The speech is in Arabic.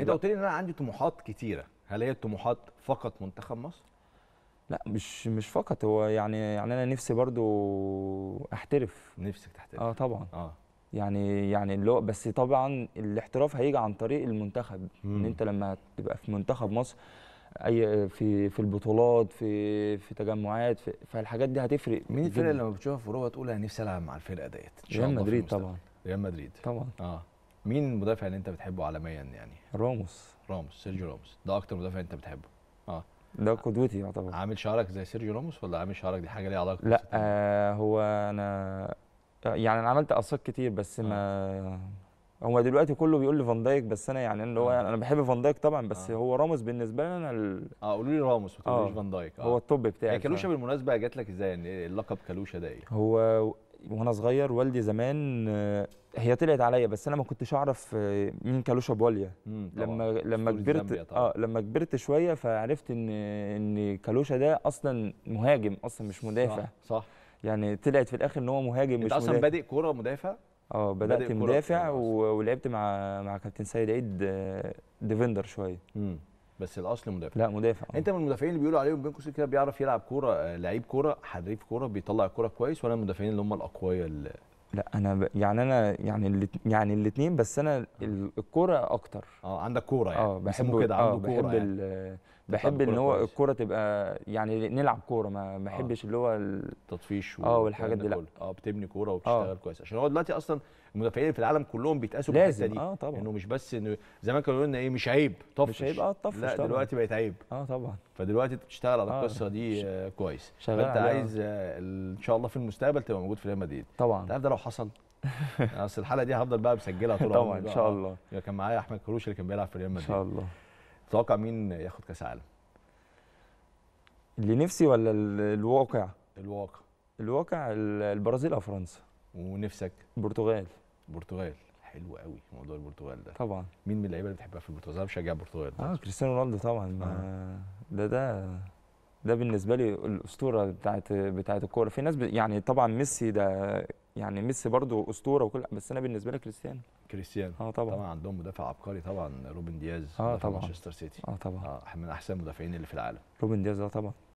انت قلت لي ان انا عندي طموحات كتيره هل هي الطموحات فقط منتخب مصر لا مش مش فقط هو يعني يعني انا نفسي برضو احترف نفسك تحترف اه طبعا اه يعني يعني اللي هو بس طبعا الاحتراف هيجي عن طريق المنتخب مم. ان انت لما تبقى في منتخب مصر اي في في البطولات في في تجمعات في فالحاجات دي هتفرق مين الفرقه لما بتشوفها في اوروبا تقول انا نفسي العب مع الفرقه ديت ريال مدريد طبعا ريال مدريد طبعا اه مين المدافع اللي انت بتحبه عالميا يعني؟ راموس راموس سيرجيو راموس ده اكتر مدافع انت بتحبه اه ده قدوتي يعتبر عامل شعرك زي سيرجيو راموس ولا عامل شعرك دي حاجه ليها علاقه لا آه هو انا آه، يعني انا عملت قصات كتير بس ما آه. هو دلوقتي كله بيقول لي فان دايك بس انا يعني اللي هو آه. انا بحب فان دايك طبعا بس آه. هو راموس بالنسبه لي انا ال... اه قولوا لي راموس ما تقوليش آه. فان دايك آه. هو التوب بتاعي يعني كالوشا بالمناسبه جات لك ازاي يعني إيه اللقب كالوشا ده ايه؟ هو وانا صغير والدي زمان آه، هي طلعت عليا بس انا ما كنتش اعرف آه، مين كالوشا بوليا لما لما كبرت اه لما كبرت شويه فعرفت ان ان كالوشا ده اصلا مهاجم اصلا مش مدافع صح, صح. يعني طلعت في الاخر ان هو مهاجم مش مدافع انت اصلا بادئ كوره مدافع اه بدات مدافع ولعبت مع مع كابتن سيد عيد آه، ديفندر شويه بس الاصل مدافع لا مدافع انت من المدافعين اللي بيقولوا عليهم بين قوسين كده بيعرف يلعب كوره لعيب كوره حريف كوره بيطلع الكوره كويس ولا المدافعين اللي هم الاقوياء لا انا ب... يعني انا يعني اللي... يعني الاثنين بس انا الكوره اكتر اه عندك كوره يعني اه بحب كده عنده آه، كوره بحب يعني. بحب ان هو الكوره تبقى يعني نلعب كوره ما آه. بحبش آه. اللي هو التطفيش اه والحاجات دي لا اه بتبني كوره آه. وبتشتغل آه. كويس عشان هو دلوقتي اصلا المدافعين في العالم كلهم بيتقاسوا بالحته دي اه طبعا انه مش بس انه زمان كانوا يقولوا لنا ايه مش عيب طفش مش عيب اه طفش لا طبعًا. دلوقتي بقت عيب اه طبعا فدلوقتي انت بتشتغل على آه. القصه آه. دي آه كويس فانت عايز آه ان شاء الله في المستقبل تبقى موجود في ريال مدريد طبعا انت عارف ده لو حصل اصل الحلقه دي هفضل بقى مسجلها طول طبعا ان شاء الله كان معايا احمد كروش اللي كان بيلعب في ريال مدريد ان شاء الله تتوقع مين ياخد كاس عالم اللي نفسي ولا الواقع الواقع الواقع البرازيل او فرنسا ونفسك البرتغال البرتغال حلو قوي موضوع البرتغال ده طبعا مين من اللعيبه اللي بتحبها في البرتغال بشجع البرتغال اه كريستيانو رونالدو طبعا آه. آه، ده ده ده بالنسبه لي الاسطوره بتاعت بتاعت الكوره في ناس يعني طبعا ميسي ده يعني ميسي برضو اسطوره وكل بس انا بالنسبه لي كريستيانو كريستيانو اه طبعا طبعا عندهم مدافع عبقري طبعا روبن دياز اه طبعا مانشستر سيتي اه طبعا آه من احسن المدافعين اللي في العالم روبن دياز اه طبعا